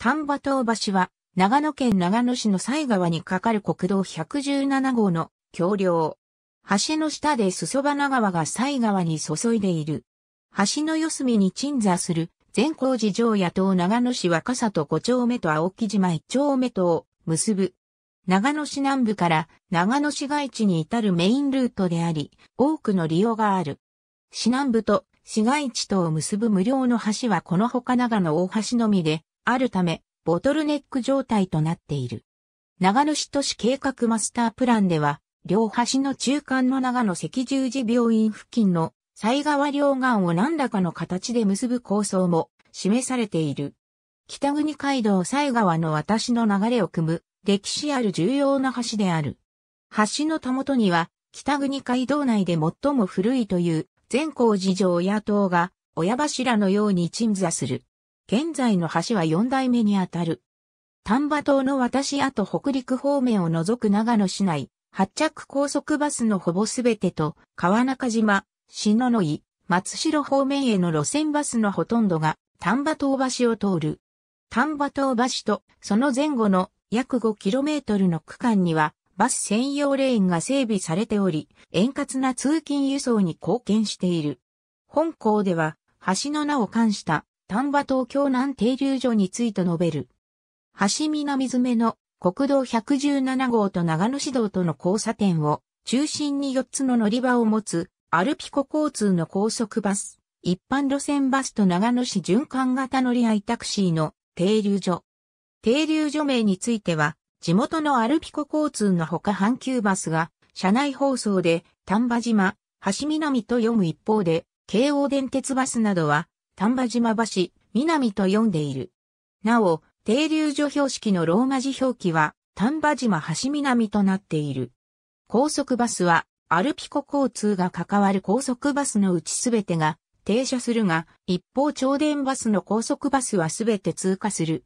丹波東橋は、長野県長野市の西川に架かる国道117号の橋梁。橋の下で裾花川が西川に注いでいる。橋の四隅に鎮座する善光寺城野島長野市若里五丁目と青木島一丁目とを結ぶ。長野市南部から長野市街地に至るメインルートであり、多くの利用がある。市南部と市街地とを結ぶ無料の橋はこの他長野大橋のみで、あるため、ボトルネック状態となっている。長野市都市計画マスタープランでは、両端の中間の長野赤十字病院付近の西川両岸を何らかの形で結ぶ構想も示されている。北国街道西川の私の流れを組む歴史ある重要な橋である。橋のたもとには北国街道内で最も古いという善光寺城野党が親柱のように鎮座する。現在の橋は4代目にあたる。丹波島の私あ跡北陸方面を除く長野市内、発着高速バスのほぼすべてと、川中島、篠野井、松代方面への路線バスのほとんどが、丹波島橋を通る。丹波島橋と、その前後の約 5km の区間には、バス専用レーンが整備されており、円滑な通勤輸送に貢献している。本校では、橋の名を冠した丹波東京南停留所について述べる。橋南詰の国道117号と長野市道との交差点を中心に4つの乗り場を持つアルピコ交通の高速バス、一般路線バスと長野市循環型乗り合いタクシーの停留所。停留所名については地元のアルピコ交通のほか阪急バスが車内放送で丹波島、橋南と読む一方で京王電鉄バスなどは丹波島橋、南と読んでいる。なお、停留所標識のローマ字表記は、丹波島橋南となっている。高速バスは、アルピコ交通が関わる高速バスのうちすべてが停車するが、一方超電バスの高速バスはすべて通過する。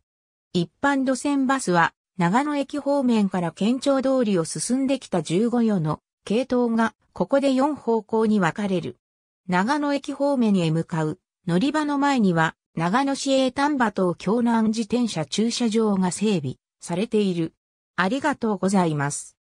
一般路線バスは、長野駅方面から県庁通りを進んできた15世の系統が、ここで4方向に分かれる。長野駅方面へ向かう乗り場の前には、長野市営丹波島京南自転車駐車場が整備されている。ありがとうございます。